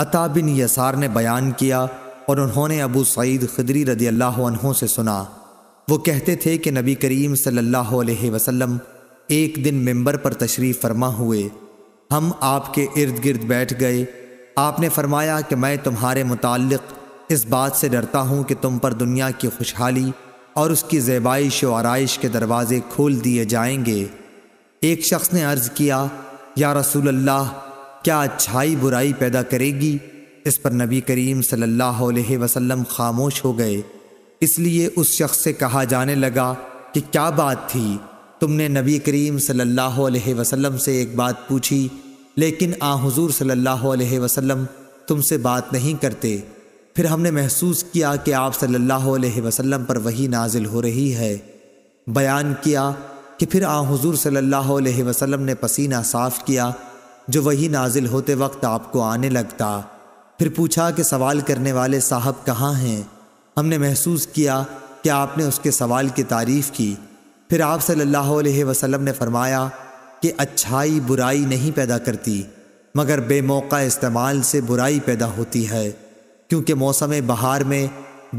अता बिन यसार ने बयान किया और उन्होंने अबू सईद खदरी रदी अल्लाह से सुना वो कहते थे कि नबी करीम सल्लल्लाहु अलैहि वसल्लम एक दिन मेंबर पर तशरीफ़ फरमा हुए हम आपके इर्द गिर्द बैठ गए आपने फरमाया कि मैं तुम्हारे मुतक़ इस बात से डरता हूँ कि तुम पर दुनिया की खुशहाली और उसकी जेबाइश व आरइश के दरवाज़े खोल दिए जाएंगे एक शख्स ने अर्ज़ किया या रसूल अल्लाह क्या अच्छाई बुराई पैदा करेगी इस पर नबी करीम सल्लल्लाहु अलैहि वसल्लम खामोश हो गए इसलिए उस शख्स से कहा जाने लगा कि क्या बात थी तुमने नबी करीम सल्लल्लाहु अलैहि वसल्लम से एक बात पूछी लेकिन आ हुजूर सल्लल्लाहु अलैहि वसल्लम तुमसे बात नहीं करते फिर हमने महसूस किया कि आप सल्लल्लाहु अलैहि वसल्लम पर वही नाजिल हो रही है बयान किया कि फिर आ हुजूर सल्लल्लाहु अलैहि वसल्लम ने पसीना साफ़ किया जो वही नाजिल होते वक्त आपको आने लगता फिर पूछा कि सवाल करने वाले साहब कहाँ हैं हमने महसूस किया कि आपने उसके सवाल की तारीफ़ की फिर आप सल्लल्लाहु अलैहि वसल्लम ने फरमाया कि अच्छाई बुराई नहीं पैदा करती मगर बेमौका इस्तेमाल से बुराई पैदा होती है क्योंकि मौसम बहार में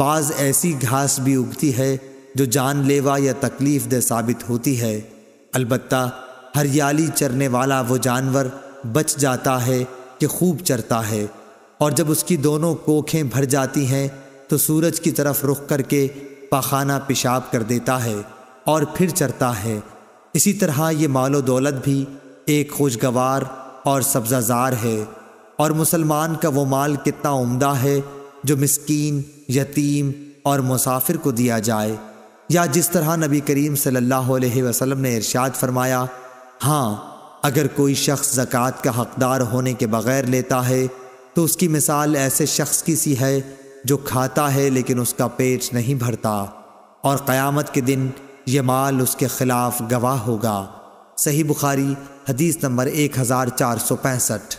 बाज़ ऐसी घास भी उगती है जो जानलेवा या तकलीफ दह साबित होती है अलबत् हरियाली चरने वाला वो जानवर बच जाता है कि खूब चरता है और जब उसकी दोनों कोखें भर जाती हैं तो सूरज की तरफ रुख करके पाखाना पेशाब कर देता है और फिर चरता है इसी तरह ये मालो दौलत भी एक खुशगवार और सब्जाजार है और मुसलमान का वो माल कितना उम्दा है जो मिसकीन यतीम और मुसाफिर को दिया जाए या जिस तरह नबी करीम सल्लल्लाहु अलैहि वसल्लम ने इरशाद फरमाया हाँ अगर कोई शख्स ज़क़ात का हकदार होने के बग़ैर लेता है तो उसकी मिसाल ऐसे शख्स की सी है जो खाता है लेकिन उसका पेट नहीं भरता और क़यामत के दिन यह माल उसके ख़िलाफ़ गवाह होगा सही बुखारी हदीस नंबर एक हज़ार चार सौ पैंसठ